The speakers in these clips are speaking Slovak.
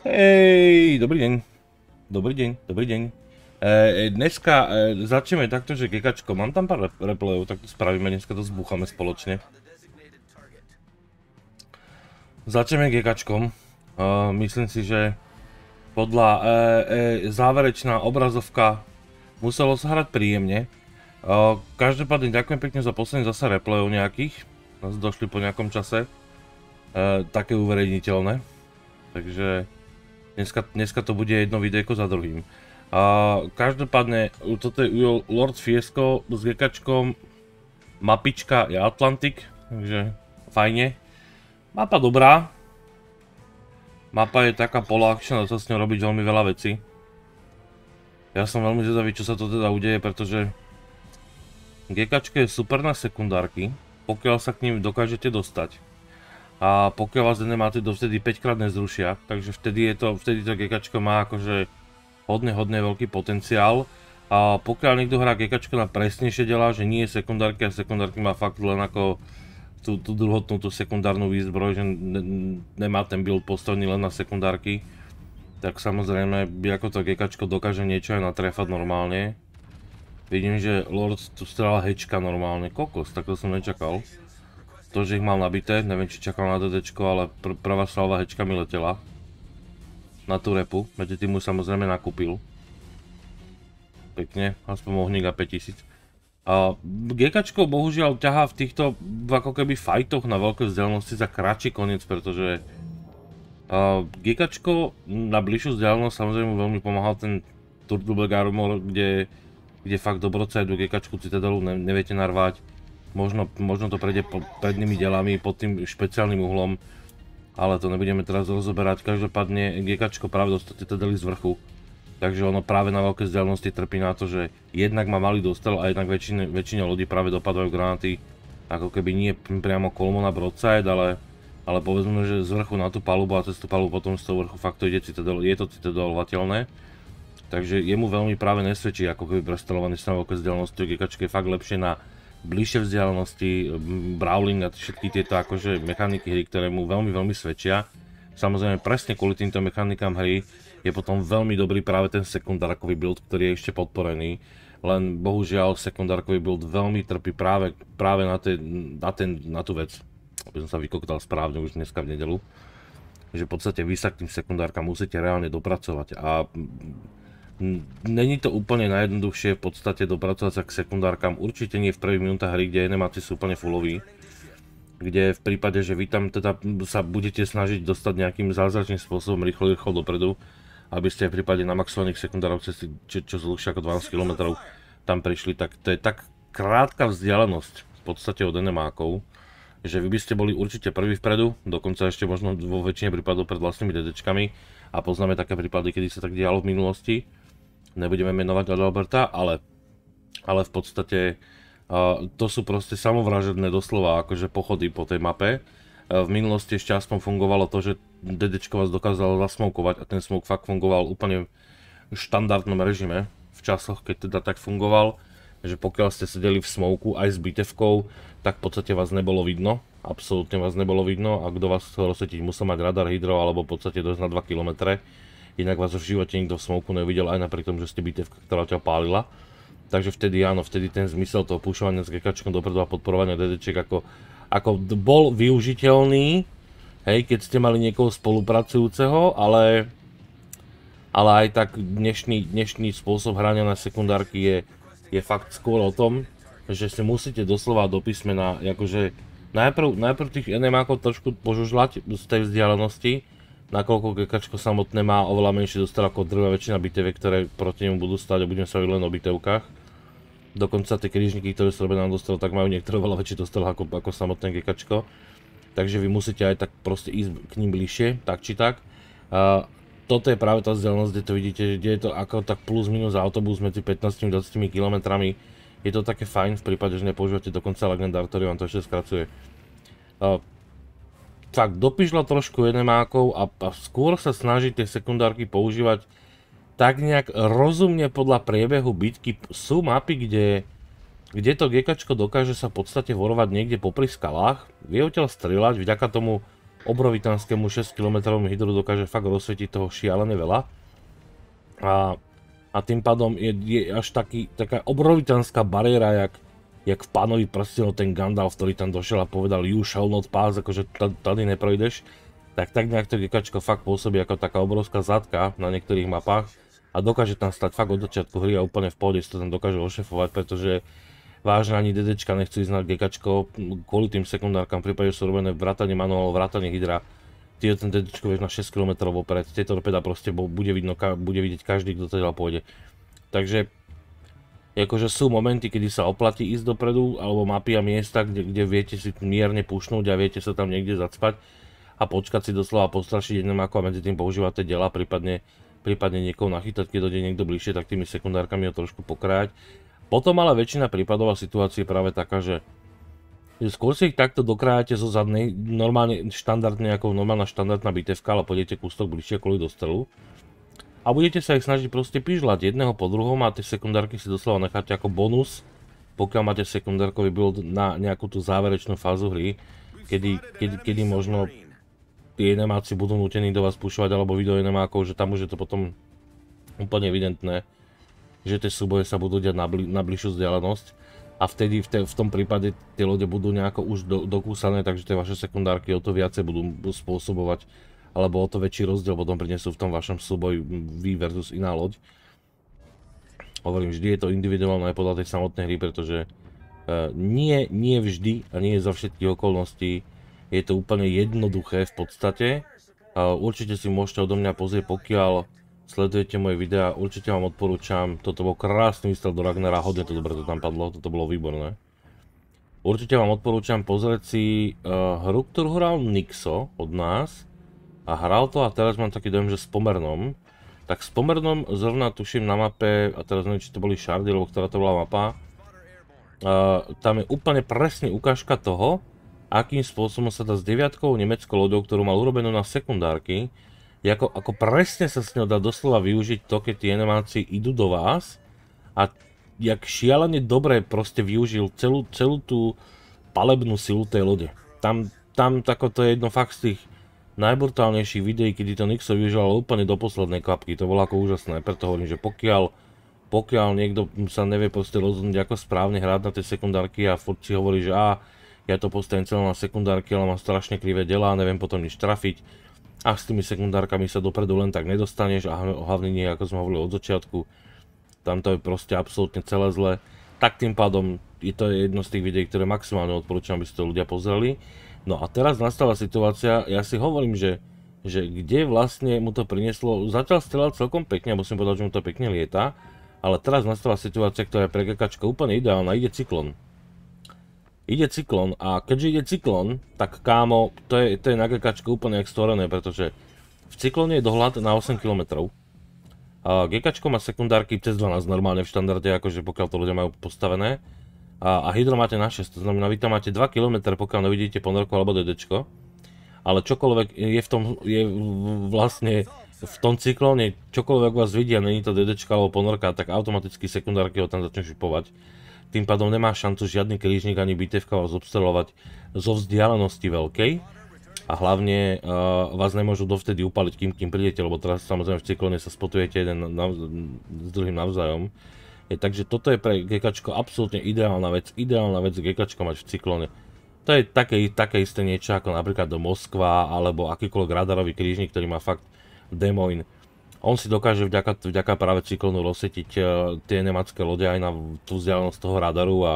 Hej, dobrý deň. Dobrý deň, dobrý deň. E, dneska e, začneme takto, že Gekačko, mám tam pár replayov, tak to spravíme, dneska to zbúchame spoločne. Začneme Gekačkom. E, eh, myslím si, že podľa e, e, záverečná obrazovka muselo sa hrať príjemne. E, každopádne ďakujem pekne za posledný zase replayov nejakých. Nás došli po nejakom čase. E, také uverejniteľné. Takže Dneska, dneska to bude jedno videjko za druhým. A každopádne, toto je Lord Fiesco s gekačkom, mapička je Atlantik, takže fajne. Mapa dobrá. Mapa je taká poloakčná, dá sa s ňou robiť veľmi veľa veci. Ja som veľmi zvedavý, čo sa to teda udeje, pretože GK je super na sekundárky, pokiaľ sa k ním dokážete dostať a pokiaľ vás nemáte, vtedy 5 krát nezrušia, takže vtedy, je to, vtedy to gekačko má akože hodne, hodne veľký potenciál. A pokiaľ niekto hrá gekačko na presnejšie delá, že nie je sekundárky a sekundárky má fakt len ako tú, tú druhotnú, tú sekundárnu výzbroj, že ne, nemá ten build postavený len na sekundárky, tak samozrejme, ako to gekačko dokáže niečo aj natrefať normálne. Vidím, že Lord tu strela hečka normálne, kokos, tak to som nečakal to, že ich mám nabité, neviem či čakal na DDčko, ale pr prvá salva hečka mi letela. Na tú repu, medzi tým mu samozrejme nakúpil. Pekne, aspoň ohník a 5000. A GKčko bohužiaľ ťahá v týchto ako keby fajtoch na veľké vzdialenosti za kratší koniec, pretože uh, GKčko na bližšiu vzdialenosť samozrejme veľmi pomáhal ten Tour du kde, kde fakt aj do GKčku Citadelu ne, neviete narvať. Možno, možno to prejde po, prednými delami, pod tým špeciálnym uhlom, ale to nebudeme teraz rozoberať. Každopádne GK práve dostate teda z vrchu, takže ono práve na veľké vzdialenosti trpí na to, že jednak má malý dostel a jednak väčšine, väčšine lodí práve dopadajú granáty ako keby nie priamo kolmo na broadside, ale, ale povedzme, že z vrchu na tú palubu a cez tú palubu potom z toho vrchu fakt to ide citadel, je to citadelovateľné. Takže jemu veľmi práve nesvedčí ako keby prestelovaný sa na veľké vzdialenosti, GK je fakt lepšie na bližšie vzdialenosti, brawling a všetky tieto akože mechaniky hry, ktoré mu veľmi, veľmi svedčia. Samozrejme presne kvôli týmto mechanikám hry je potom veľmi dobrý práve ten sekundárkový build, ktorý je ešte podporený. Len bohužiaľ sekundárkový build veľmi trpí práve, práve na, te, na, ten, na tú vec. Aby som sa vykoktal správne už dneska v nedelu. Že v podstate vy sa k tým sekundárkam musíte reálne dopracovať a Není to úplne najjednoduchšie v podstate dopracovať sa k sekundárkam. Určite nie v prvých minútach hry, kde enemáci sú úplne fulloví. Kde v prípade, že vy tam teda sa budete snažiť dostať nejakým zázračným spôsobom rýchlo, rýchlo dopredu, aby ste v prípade na maxovaných sekundárov cesty, čo, čo dlhšie ako 12 km, tam prišli, tak to je tak krátka vzdialenosť v podstate od enemákov, že vy by ste boli určite prví vpredu, dokonca ešte možno vo väčšine prípadov pred vlastnými dedečkami a poznáme také prípady, kedy sa tak dialo v minulosti, nebudeme menovať Roberta, ale, ale v podstate uh, to sú proste samovražedné doslova akože pochody po tej mape. Uh, v minulosti ešte aspoň fungovalo to, že dedečko vás dokázalo zasmokovať a ten smok fakt fungoval úplne v štandardnom režime v časoch, keď teda tak fungoval že pokiaľ ste sedeli v smoku aj s bitevkou, tak v podstate vás nebolo vidno, absolútne vás nebolo vidno a kto vás chcel rozsvetiť, musel mať radar, hydro alebo v podstate dosť na 2 km, inak vás v živote nikto v smoku nevidel, aj napriek tomu, že ste bitevka, ktorá ťa pálila. Takže vtedy áno, vtedy ten zmysel toho pušovania s gekačkom dopredu a podporovania DDček ako, ako bol využiteľný, hej, keď ste mali niekoho spolupracujúceho, ale, ale aj tak dnešný, dnešný spôsob hrania na sekundárky je, je fakt skôr o tom, že si musíte doslova do písmena, akože najprv, najprv tých nm trošku požužľať z tej vzdialenosti, nakoľko GKčko samotné má oveľa menší dostal ako drvá väčšina bitev, ktoré proti nemu budú stať a budeme sa hovoriť len o bitevkách. Dokonca tie križníky, ktoré sú robené na dostal, tak majú niektoré oveľa väčší dostal ako, ako samotné GKčko. Takže vy musíte aj tak proste ísť k ním bližšie, tak či tak. Uh, toto je práve tá vzdialenosť, kde to vidíte, kde je to ako tak plus minus autobus medzi 15 20 km, Je to také fajn v prípade, že nepoužívate dokonca legendár, ktorý vám to ešte skracuje. Uh, tak dopišla trošku jedemákov a, a skôr sa snaží tie sekundárky používať tak nejak rozumne podľa priebehu bitky. Sú mapy, kde, kde to gekačko dokáže sa v podstate vorovať niekde popri skalách, vie odtiaľ strieľať, vďaka tomu obrovitanskému 6 km hydru dokáže fakt rozsvietiť toho šialene veľa. A, a tým pádom je, je až taký, taká obrovitanská bariéra, jak jak v pánovi prstenu ten Gandalf, ktorý tam došiel a povedal you shall not pass, akože tady neprojdeš, tak tak nejak to gekačko fakt pôsobí ako taká obrovská zadka na niektorých mapách a dokáže tam stať fakt od začiatku hry a úplne v pohode si to tam dokáže ošefovať, pretože vážne ani DDčka nechcú ísť na gekačko kvôli tým sekundárkam, v prípade sú robené vrátanie manuál, vrátanie hydra, ty ten dedečko vieš na 6 km vopred, Tieto torpeda proste bude, vidno, bude vidieť každý, kto teda pôjde. Takže akože sú momenty, kedy sa oplatí ísť dopredu, alebo mapy a miesta, kde, kde viete si mierne pušnúť a viete sa tam niekde zacpať a počkať si doslova postrašiť jednom ako a medzi tým používate dela, prípadne, prípadne niekoho nachytať, keď dojde niekto bližšie, tak tými sekundárkami ho trošku pokrajať. Potom ale väčšina prípadov a situácií je práve taká, že, skôr si ich takto dokrájate zo zadnej, normálne štandardne ako normálna štandardná bitevka, ale pôjdete kústok bližšie kvôli do strelu a budete sa ich snažiť proste pižľať jedného po druhom a tie sekundárky si doslova necháte ako bonus, pokiaľ máte sekundárkový build na nejakú tú záverečnú fázu hry, kedy, kedy, kedy možno tie enemáci budú nutení do vás pušovať alebo vy do enemákov, že tam už je to potom úplne evidentné, že tie súboje sa budú diať na, bli, na bližšiu vzdialenosť a vtedy v, te, v tom prípade tie lode budú nejako už do, dokúsané, takže tie vaše sekundárky o to viacej budú spôsobovať alebo o to väčší rozdiel potom prinesú v tom vašom súboji vy versus iná loď. Hovorím, vždy je to individuálne aj podľa tej samotnej hry, pretože e, nie, nie vždy a nie za všetkých okolností je to úplne jednoduché v podstate. Určite si môžete odo mňa pozrieť, pokiaľ sledujete moje videá, určite vám odporúčam. Toto bol krásny výstrel do Ragnara, hodne to dobre to tam padlo, toto bolo výborné. Určite vám odporúčam pozrieť si uh, hru, ktorú hral Nixo od nás a hral to a teraz mám taký dojem, že s Pomernom. Tak s Pomernom zrovna tuším na mape, a teraz neviem, či to boli šardy, lebo ktorá to bola mapa, uh, tam je úplne presne ukážka toho, akým spôsobom sa dá s deviatkou nemeckou lodou, ktorú mal urobenú na sekundárky, ako, ako presne sa s ňou dá doslova využiť to, keď tie animácie idú do vás a jak šialene dobre proste využil celú, celú tú palebnú silu tej lode. Tam, tam tako to je jedno fakt z tých najbrutálnejších videí, kedy to Nixo vyžal úplne do poslednej kvapky. To bolo ako úžasné, preto hovorím, že pokiaľ, pokiaľ niekto sa nevie proste rozhodnúť, ako správne hrať na tie sekundárky a furt si hovorí, že á, ja to postavím celé na sekundárky, ale mám strašne krivé dela a neviem potom nič trafiť. A s tými sekundárkami sa dopredu len tak nedostaneš a hlavne nie, ako sme hovorili od začiatku, tam to je proste absolútne celé zle. Tak tým pádom je to jedno z tých videí, ktoré maximálne odporúčam, aby si to ľudia pozreli. No a teraz nastala situácia, ja si hovorím, že, že kde vlastne mu to prinieslo, zatiaľ strelal celkom pekne, musím povedať, že mu to pekne lieta, ale teraz nastala situácia, ktorá je pre kakačka úplne ideálna, ide cyklon. Ide cyklon a keďže ide cyklon, tak kámo, to je, to je na kakačka úplne jak storené, pretože v cyklone je dohľad na 8 km. GKčko má sekundárky cez 12 normálne v štandarde, akože pokiaľ to ľudia majú postavené a, a hydro máte na 6, to znamená, vy tam máte 2 km, pokiaľ nevidíte ponorku alebo dedečko, ale čokoľvek je v tom, je vlastne v tom cyklóne, čokoľvek vás vidia, není to dedečka alebo ponorka, tak automaticky sekundárky ho tam začne šupovať. Tým pádom nemá šancu žiadny krížnik ani bitevka vás obstrelovať zo vzdialenosti veľkej a hlavne uh, vás nemôžu dovtedy upaliť, kým, kým prídete, lebo teraz samozrejme v cyklone sa spotujete jeden na, s druhým navzájom. Je, takže toto je pre gekačko absolútne ideálna vec. Ideálna vec gekačko mať v cyklone. To je také, také isté niečo ako napríklad do Moskva alebo akýkoľvek radarový krížnik, ktorý má fakt demoin. On si dokáže vďaka, vďaka práve cyklonu rozsetiť e, tie nemacké lode aj na tú vzdialenosť toho radaru a,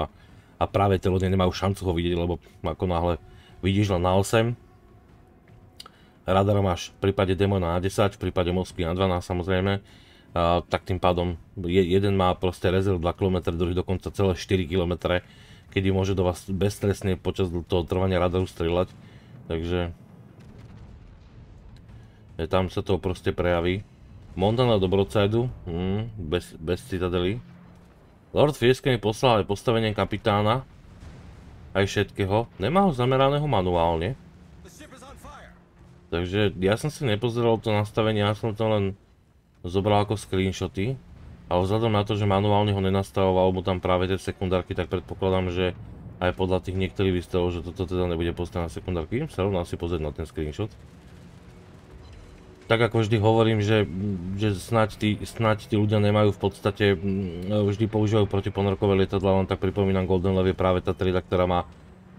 a práve tie lode nemajú šancu ho vidieť, lebo ako náhle vidíš len na 8, e radar máš v prípade Demona na 10, v prípade Moskvy na 12 samozrejme, a, tak tým pádom jeden má proste rezerv 2 km, druhý dokonca celé 4 km, kedy môže do vás beztresne počas toho trvania radaru strieľať. Takže e, tam sa to proste prejaví. Montana do Broadsideu, hm, bez, bez citadely. Lord Fieske mi poslal aj postavenie kapitána, aj všetkého. Nemá ho zameraného manuálne. Takže ja som si nepozeral to nastavenie, ja som to len zobral ako screenshoty, ale vzhľadom na to, že manuálne ho nenastavoval mu tam práve tie sekundárky, tak predpokladám, že aj podľa tých niektorých výstrelov, že toto teda nebude postavené na sekundárky, sa rovná si pozrieť na ten screenshot. Tak ako vždy hovorím, že, že snáď, tí, snáď tí ľudia nemajú v podstate, vždy používajú protiponorkové lietadla, len tak pripomínam Golden Love je práve tá trida, ktorá má,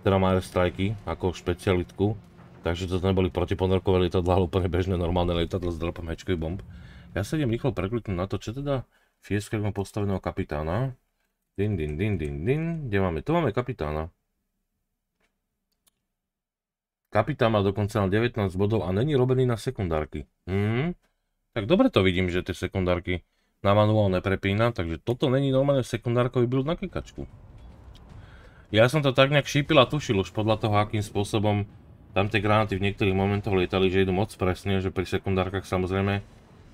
ktorá má airstrike ako špecialitku. Takže to neboli protiponorkové lietadla, ale úplne bežné normálne lietadlo s dropom hečkových bomb. Ja sa idem rýchlo prekliknúť na to, čo teda Fieska má postaveného kapitána. Din, din, din, din, din. Kde máme? Tu máme kapitána. Kapitán má dokonca na 19 bodov a není robený na sekundárky. Hmm. Tak dobre to vidím, že tie sekundárky na manuál neprepína, takže toto není normálne sekundárkový build na klikačku. Ja som to tak nejak šípil a tušil už podľa toho, akým spôsobom tam tie granáty v niektorých momentoch lietali, že idú moc presne, že pri sekundárkach samozrejme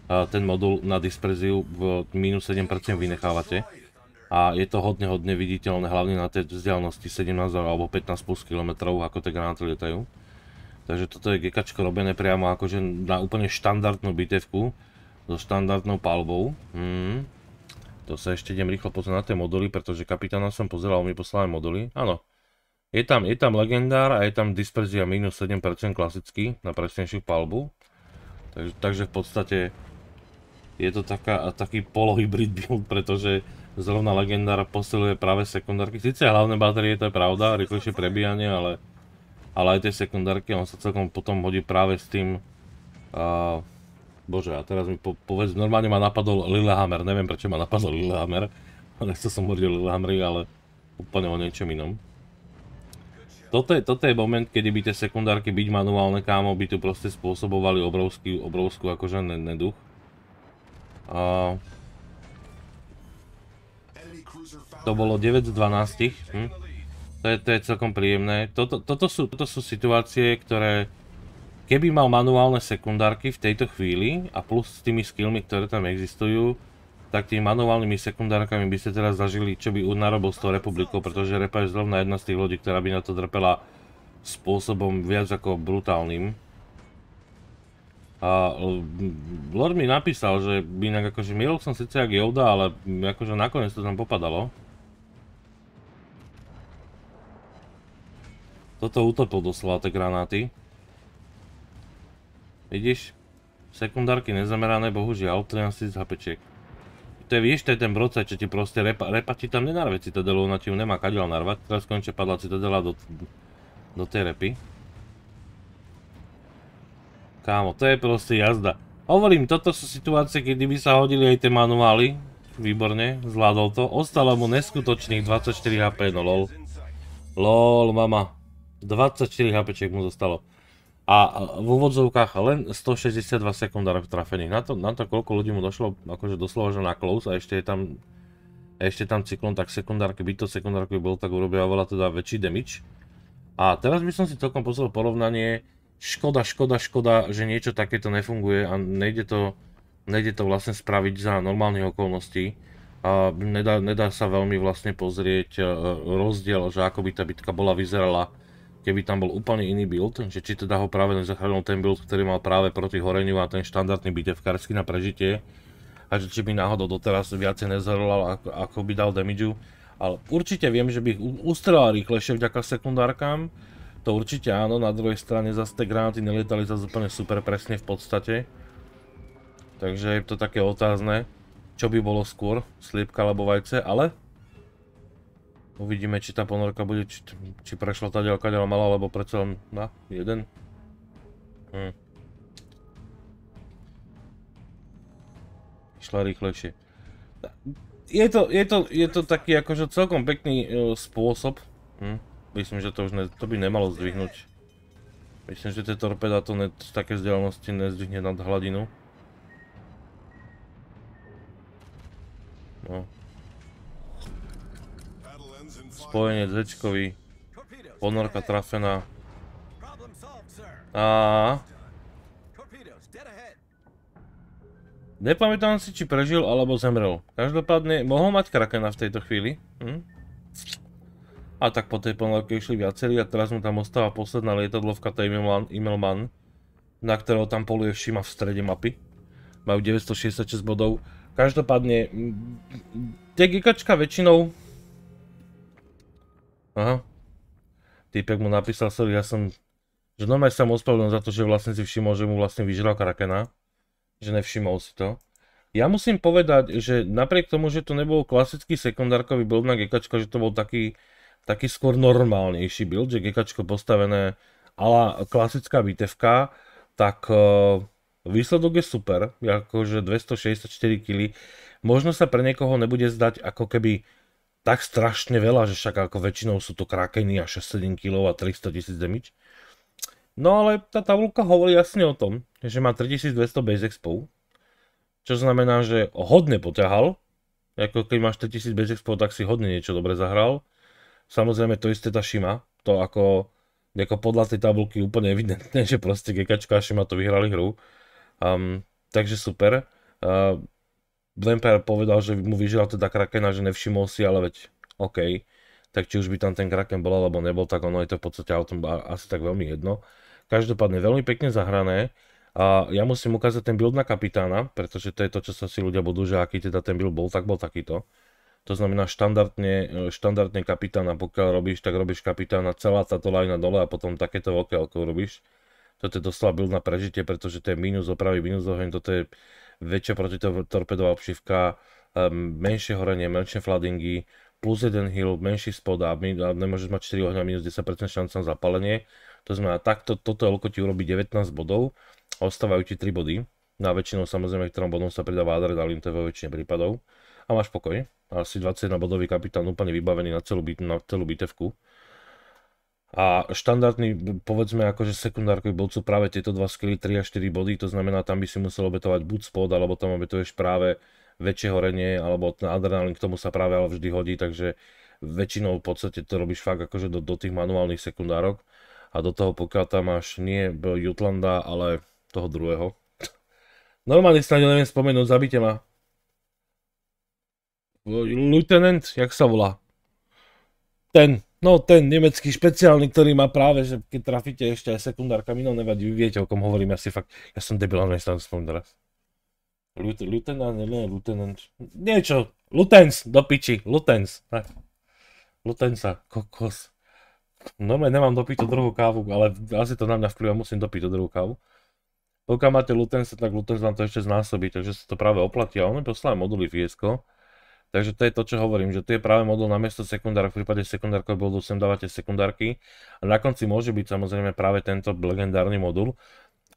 ten modul na disperziu v minus 7% vynechávate. A je to hodne, hodne viditeľné, hlavne na tej vzdialnosti 17 alebo 15 plus kilometrov, ako tie granáty lietajú. Takže toto je gekačko robené priamo akože na úplne štandardnú bitevku so štandardnou palbou. Hmm. To sa ešte idem rýchlo pozrieť na tie moduly, pretože kapitána som pozeral, mi poslal moduly. Áno, je tam, je tam legendár a je tam disperzia minus 7% klasicky na presnejšiu palbu. Takže, takže v podstate je to taká, taký polohybrid build, pretože zrovna legendár posiluje práve sekundárky. Sice hlavné batérie, to je pravda, rýchlejšie prebíjanie, ale, ale aj tie sekundárky, on sa celkom potom hodí práve s tým... Uh, bože, a teraz mi po, povedz, normálne ma napadol Lillehammer, neviem prečo ma napadol Lillehammer. Nechcel som hovoriť o Lillehammeri, ale úplne o niečom inom. Toto je, toto je moment, kedy by tie sekundárky byť manuálne, kámo, by tu proste spôsobovali obrovský, obrovskú akože neduch to bolo 9 z 12. Hm? To, je, to je celkom príjemné. Toto, toto, sú, toto sú situácie, ktoré keby mal manuálne sekundárky v tejto chvíli a plus s tými skillmi, ktoré tam existujú, tak tými manuálnymi sekundárkami by ste teraz zažili, čo by narobil s tou republikou, pretože repa je zrovna jedna z tých ľudí, ktorá by na to drpela spôsobom viac ako brutálnym. A Lord mi napísal, že inak akože mieril som sice jak Yoda, ale akože nakoniec to tam popadalo. Toto utopil doslova tie granáty. Vidíš? Sekundárky nezamerané, bohužiaľ, 13 000 To je, vieš, to je ten brocaj, čo ti proste repa, repa ti tam nenarve citadelu, ona ti ju nemá kadiaľ narvať. Teraz skončia padla citadela do, do tej repy. Kámo, to je proste jazda. Hovorím, toto sú situácie, kedy by sa hodili aj tie manuály. Výborne, zvládol to. Ostalo mu neskutočných 24 HP, no lol. Lol, mama. 24 HP mu zostalo. A v úvodzovkách len 162 sekundár trafených. Na to, na to, koľko ľudí mu došlo, akože doslova, že na close a ešte je tam ešte tam cyklon, tak sekundárky, by to sekundárky bol, tak urobia oveľa teda väčší damage. A teraz by som si celkom pozrel porovnanie, škoda, škoda, škoda, že niečo takéto nefunguje a nejde to, nejde to vlastne spraviť za normálnych okolností a nedá, nedá sa veľmi vlastne pozrieť e, rozdiel, že ako by tá bitka bola vyzerala, keby tam bol úplne iný build, že či teda ho práve nezachránil ten build, ktorý mal práve proti horeniu a ten štandardný bitevkársky na prežitie a že či by náhodou doteraz viacej nezhrlal, ako, ako by dal damage ale určite viem, že by ich ustrelal rýchlejšie vďaka sekundárkám to určite áno, na druhej strane zase tie granáty nelietali zase úplne super presne v podstate. Takže je to také otázne, čo by bolo skôr, sliepka alebo vajce, ale... Uvidíme, či tá ponorka bude, či, či prešla tá ďalka ďal malá, alebo predsa len na jeden. Hm. Išla rýchlejšie. Je to, je to, je to taký akože celkom pekný e, spôsob. Hm Myslím, že to už ne, to by nemalo zdvihnúť. Myslím, že tie torpeda to ne, z také vzdialenosti nezdvihne nad hladinu. No. Spojenec Hečkový. Ponorka trafená. A. Nepamätám si, či prežil alebo zemrel. Každopádne, mohol mať Krakena v tejto chvíli. Hm? A tak po tej ponorke išli viacerí a teraz mu tam ostáva posledná lietadlovka, to je Immelman, na ktorého tam poluje všima v strede mapy. Majú 966 bodov. Každopádne, tie gikačka väčšinou... Aha. Týpek mu napísal, sorry, ja som... Že normálne sa mu ospravedlňujem za to, že vlastne si všimol, že mu vlastne vyžral Krakena. Že nevšimol si to. Ja musím povedať, že napriek tomu, že to nebol klasický sekundárkový blb na gekačka, že to bol taký taký skôr normálnejší build, že gekačko postavené a klasická bitevka, tak e, výsledok je super, akože 264 kg. Možno sa pre niekoho nebude zdať ako keby tak strašne veľa, že však ako väčšinou sú to krakeny a 6-7 kg a 300 tisíc damage. No ale tá tabulka hovorí jasne o tom, že má 3200 base expo, čo znamená, že hodne poťahal, ako keď máš 3000 base expo, tak si hodne niečo dobre zahral. Samozrejme to isté tá Šima, to ako, ako podľa tej tabulky úplne evidentné, že proste Gekačka a Šima to vyhrali hru. Um, takže super. Uh, Vampire povedal, že mu vyžila teda Krakena, že nevšimol si, ale veď OK. Tak či už by tam ten Kraken bol alebo nebol, tak ono je to v podstate o tom asi tak veľmi jedno. Každopádne veľmi pekne zahrané. A ja musím ukázať ten build na kapitána, pretože to je to, čo sa si ľudia budú, že aký teda ten build bol, tak bol takýto. To znamená, štandardne, štandardne kapitána, pokiaľ robíš, tak robíš kapitána celá táto lajna dole a potom takéto veľké oko robíš. Toto je doslova build na prežitie, pretože to je minus opravy, minus oheň, toto je väčšia protitorpedová obšivka, ehm, menšie horenie, menšie fladingy, plus jeden heal, menší spod a nemôžeš mať 4 ohňa minus 10% šanca na zapalenie. To znamená, takto, toto elko ti urobí 19 bodov a ostávajú ti 3 body. Na väčšinou samozrejme, ktorom bodom sa pridáva adrenalin, to je vo väčšine prípadov a máš pokoj. Asi 21 bodový kapitán úplne vybavený na celú, na celú bitevku. A štandardný, povedzme, akože sekundárkový bod sú práve tieto dva skily 3 a 4 body, to znamená, tam by si musel obetovať buď spod, alebo tam obetuješ práve väčšie horenie, alebo ten adrenalín k tomu sa práve ale vždy hodí, takže väčšinou v podstate to robíš fakt akože do, do tých manuálnych sekundárok a do toho pokiaľ tam máš nie Jutlanda, ale toho druhého. Normálne snáď neviem spomenúť, zabite ma. No, lieutenant, jak sa volá? Ten, no ten nemecký špeciálny, ktorý má práve, že keď trafíte ešte aj sekundárkami, no nevadí, vy viete, o kom hovorím, asi fakt, ja som debil, ale sa teraz. Lieutenant, nie, lieutenant, niečo, lutens, do piči, lutens, tak. Lutensa, kokos. No, nemám dopiť tú druhú kávu, ale asi to na mňa vplyva, musím dopiť tú druhú kávu. Pokiaľ máte Lutensa, tak Lutens vám to ešte znásobí, takže sa to práve oplatí a on mi poslal moduly Fiesko. Takže to je to, čo hovorím, že tu je práve modul na miesto sekundár, v prípade sekundárkov budú sem dávate sekundárky. A na konci môže byť samozrejme práve tento legendárny modul,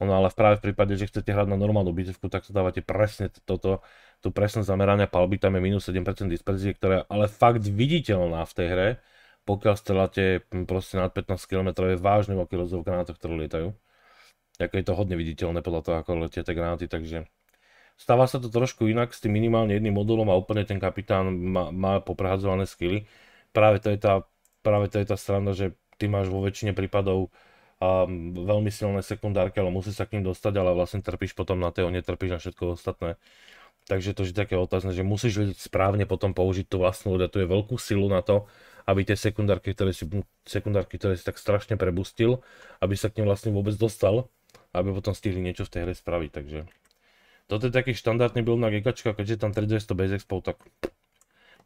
no ale práve v prípade, že chcete hrať na normálnu bitevku, tak to dávate presne toto, tu presné zamerania palby, tam je minus 7% disperzie, ktorá je ale fakt viditeľná v tej hre, pokiaľ streláte hm, proste nad 15 km je vážne oky rozdiel v granátoch, ktoré lietajú. Ako je to hodne viditeľné podľa toho, ako letia tie granáty, takže Stáva sa to trošku inak s tým minimálne jedným modulom a úplne ten kapitán má, má poprehadzované skily. Práve to je tá, práve to je tá strana, že ty máš vo väčšine prípadov a veľmi silné sekundárky, ale musí sa k ním dostať, ale vlastne trpíš potom na tej, netrpíš na všetko ostatné. Takže to je také otázne, že musíš vedieť správne potom použiť tú vlastnú tu je veľkú silu na to, aby tie sekundárky, ktoré si, sekundárky, ktoré si tak strašne prebustil, aby sa k ním vlastne vôbec dostal, aby potom stihli niečo v tej hre spraviť, takže toto je taký štandardný build na gigačka, keďže tam 3200 base expo, tak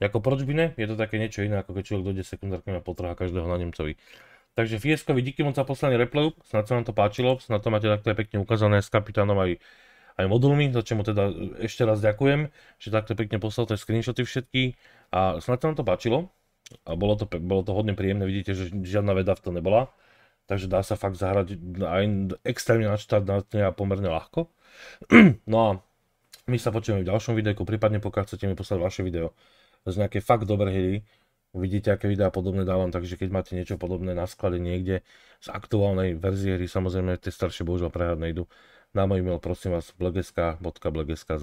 ako proč by ne? Je to také niečo iné, ako keď človek dojde sekundárkami a potrhá každého na Nemcovi. Takže Fieskovi díky moc za poslaný replay, snad sa vám to páčilo, snad to máte takto pekne ukázané s kapitánom aj, aj modulmi, za čemu teda ešte raz ďakujem, že takto pekne poslal tie screenshoty všetky a snad sa vám to páčilo a bolo to, bolo to hodne príjemné, vidíte, že žiadna veda v to nebola takže dá sa fakt zahrať aj extrémne na a pomerne ľahko. no a my sa počujeme v ďalšom videu. prípadne pokiaľ chcete mi poslať vaše video z nejaké fakt dobré hry, vidíte, aké videá podobné dávam, takže keď máte niečo podobné na sklade niekde z aktuálnej verzie hry, samozrejme tie staršie bohužiaľ prehľad nejdu. na môj e-mail prosím vás blegeska.blegeska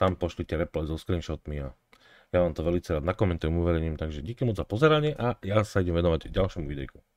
tam pošlite replay so screenshotmi a ja vám to veľmi rád nakomentujem, uverením. takže díky moc za pozeranie a ja sa idem venovať ďalšiemu videu.